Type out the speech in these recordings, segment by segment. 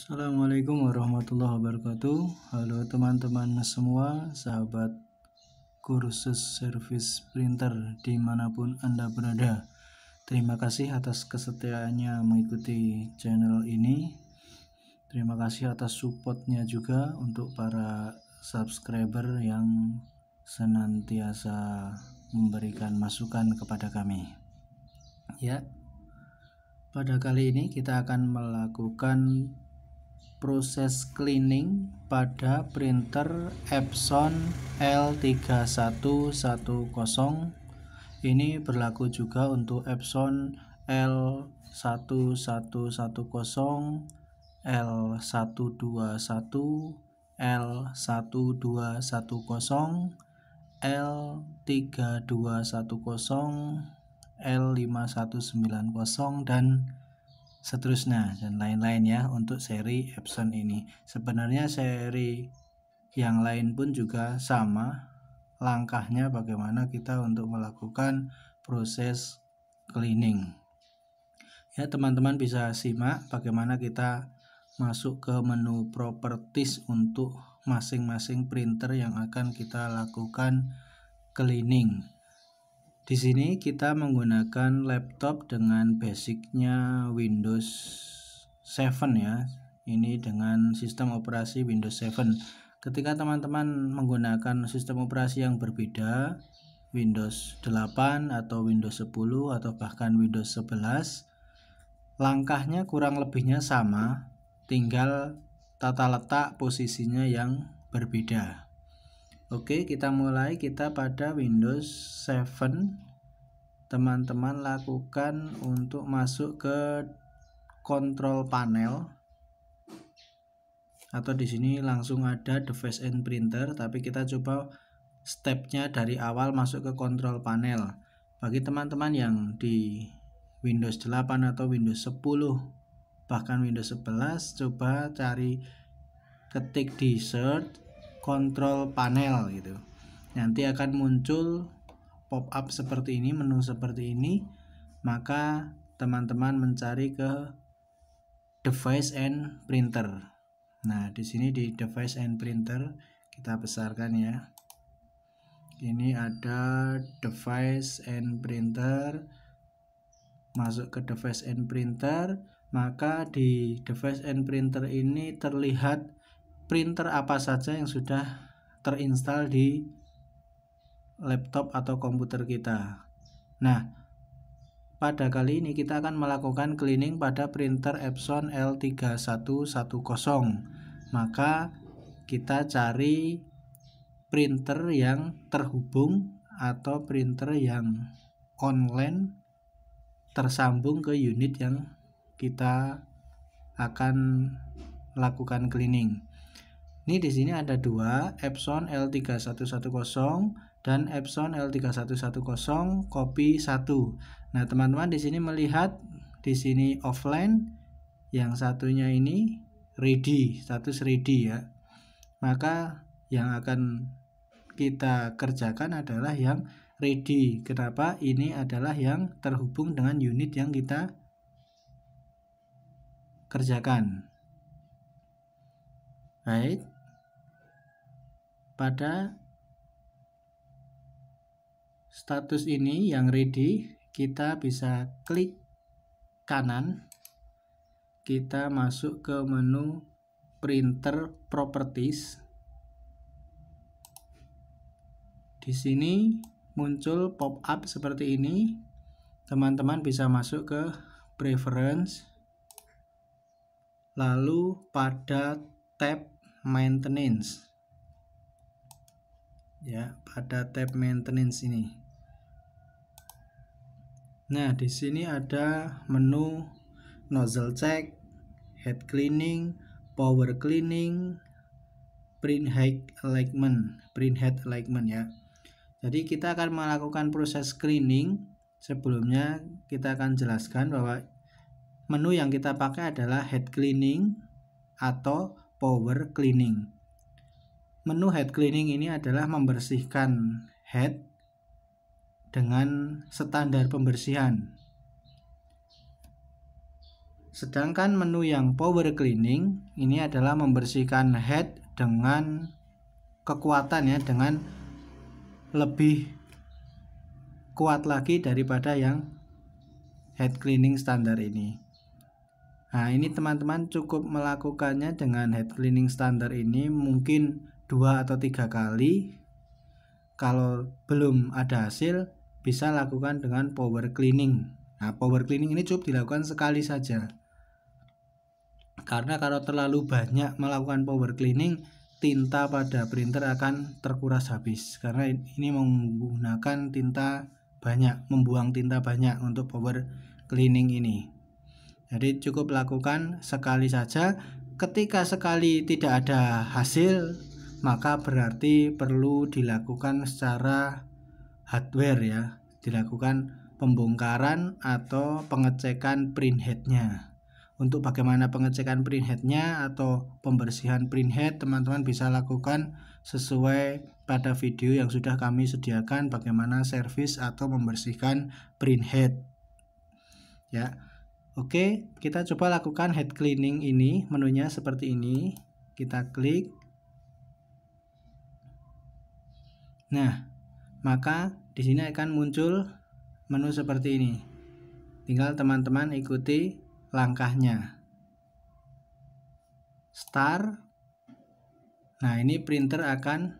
Assalamualaikum warahmatullahi wabarakatuh. Halo teman-teman semua, sahabat kursus service printer dimanapun Anda berada. Terima kasih atas kesetiaannya mengikuti channel ini. Terima kasih atas supportnya juga untuk para subscriber yang senantiasa memberikan masukan kepada kami. Ya, pada kali ini kita akan melakukan proses cleaning pada printer Epson L3110 ini berlaku juga untuk Epson L1110 L121 L1210 L3210 L5190 dan seterusnya dan lain-lain ya untuk seri Epson ini. Sebenarnya seri yang lain pun juga sama langkahnya bagaimana kita untuk melakukan proses cleaning. Ya, teman-teman bisa simak bagaimana kita masuk ke menu properties untuk masing-masing printer yang akan kita lakukan cleaning. Di sini kita menggunakan laptop dengan basicnya Windows 7 ya. Ini dengan sistem operasi Windows 7. Ketika teman-teman menggunakan sistem operasi yang berbeda, Windows 8 atau Windows 10 atau bahkan Windows 11, langkahnya kurang lebihnya sama, tinggal tata letak posisinya yang berbeda. Oke, kita mulai kita pada Windows 7. Teman-teman lakukan untuk masuk ke Control panel atau di sini langsung ada device and printer tapi kita coba stepnya dari awal masuk ke Control panel bagi teman-teman yang di Windows 8 atau Windows 10 bahkan Windows 11 coba cari ketik di search Control panel gitu nanti akan muncul pop up seperti ini menu seperti ini maka teman-teman mencari ke device and printer nah di sini di device and printer kita besarkan ya ini ada device and printer masuk ke device and printer maka di device and printer ini terlihat printer apa saja yang sudah terinstall di laptop atau komputer kita. Nah, pada kali ini kita akan melakukan cleaning pada printer Epson L3110. Maka kita cari printer yang terhubung atau printer yang online tersambung ke unit yang kita akan lakukan cleaning. Ini di sini ada dua Epson L3110 dan Epson L3110 Copy 1. Nah, teman-teman di sini melihat di sini offline yang satunya ini ready, status ready ya. Maka yang akan kita kerjakan adalah yang ready. Kenapa? Ini adalah yang terhubung dengan unit yang kita kerjakan. Right? pada status ini yang ready kita bisa klik kanan kita masuk ke menu printer properties di sini muncul pop up seperti ini teman-teman bisa masuk ke preference lalu pada tab maintenance ya pada tab maintenance ini nah di sini ada menu nozzle check head cleaning power cleaning print head alignment print head alignment ya jadi kita akan melakukan proses cleaning sebelumnya kita akan jelaskan bahwa menu yang kita pakai adalah head cleaning atau power cleaning Menu head cleaning ini adalah membersihkan head dengan standar pembersihan. Sedangkan menu yang power cleaning ini adalah membersihkan head dengan kekuatan ya, dengan lebih kuat lagi daripada yang head cleaning standar ini. Nah, ini teman-teman cukup melakukannya dengan head cleaning standar ini mungkin dua atau tiga kali kalau belum ada hasil bisa lakukan dengan power cleaning nah power cleaning ini cukup dilakukan sekali saja karena kalau terlalu banyak melakukan power cleaning tinta pada printer akan terkuras habis karena ini menggunakan tinta banyak membuang tinta banyak untuk power cleaning ini jadi cukup lakukan sekali saja ketika sekali tidak ada hasil maka berarti perlu dilakukan secara hardware ya dilakukan pembongkaran atau pengecekan printheadnya untuk bagaimana pengecekan printheadnya atau pembersihan printhead teman-teman bisa lakukan sesuai pada video yang sudah kami sediakan bagaimana servis atau membersihkan printhead ya Oke kita coba lakukan head cleaning ini menunya seperti ini kita klik Nah, maka di sini akan muncul menu seperti ini. Tinggal teman-teman ikuti langkahnya. Start. Nah, ini printer akan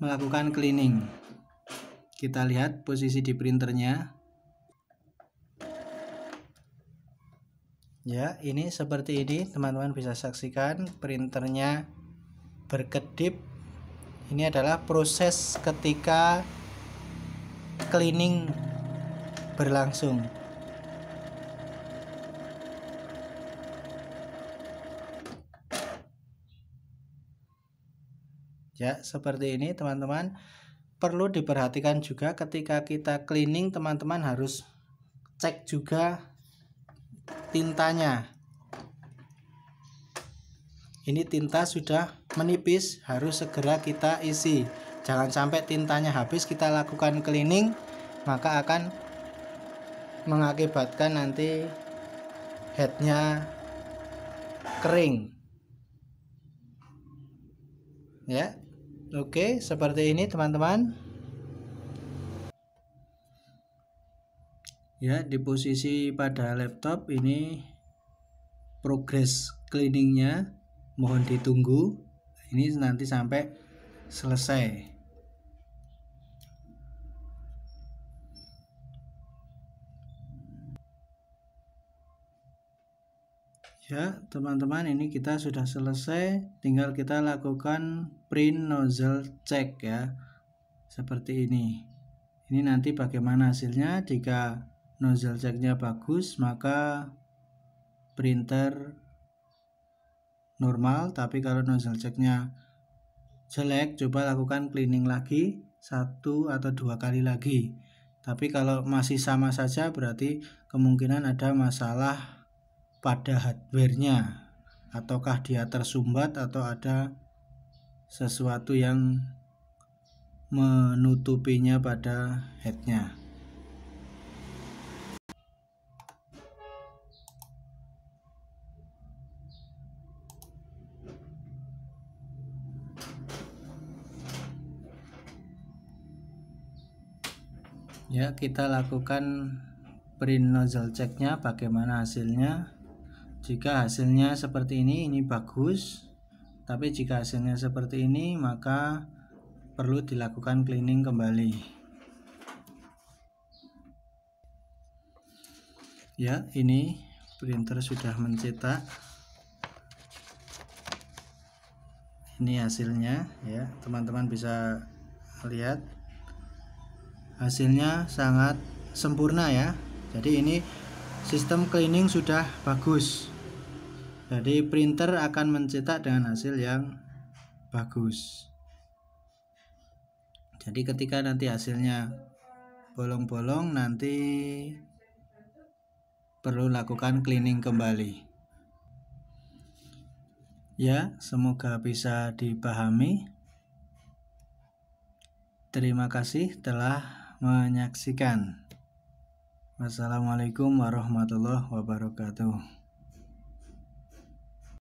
melakukan cleaning. Kita lihat posisi di printernya. Ya, ini seperti ini, teman-teman bisa saksikan printernya berkedip ini adalah proses ketika cleaning berlangsung ya seperti ini teman-teman perlu diperhatikan juga ketika kita cleaning teman-teman harus cek juga tintanya ini tinta sudah menipis harus segera kita isi jangan sampai tintanya habis kita lakukan cleaning maka akan mengakibatkan nanti headnya kering ya oke seperti ini teman-teman ya di posisi pada laptop ini progress cleaningnya mohon ditunggu ini nanti sampai selesai ya teman-teman ini kita sudah selesai tinggal kita lakukan print nozzle check ya seperti ini ini nanti bagaimana hasilnya jika nozzle checknya bagus maka printer normal tapi kalau nozzle checknya jelek coba lakukan cleaning lagi satu atau dua kali lagi tapi kalau masih sama saja berarti kemungkinan ada masalah pada hardwarenya ataukah dia tersumbat atau ada sesuatu yang menutupinya pada headnya ya kita lakukan print nozzle checknya bagaimana hasilnya jika hasilnya seperti ini ini bagus tapi jika hasilnya seperti ini maka perlu dilakukan cleaning kembali ya ini printer sudah mencetak ini hasilnya ya teman-teman bisa lihat hasilnya sangat sempurna ya jadi ini sistem cleaning sudah bagus jadi printer akan mencetak dengan hasil yang bagus jadi ketika nanti hasilnya bolong-bolong nanti perlu lakukan cleaning kembali ya semoga bisa dipahami terima kasih telah menyaksikan. Wassalamualaikum warahmatullahi wabarakatuh.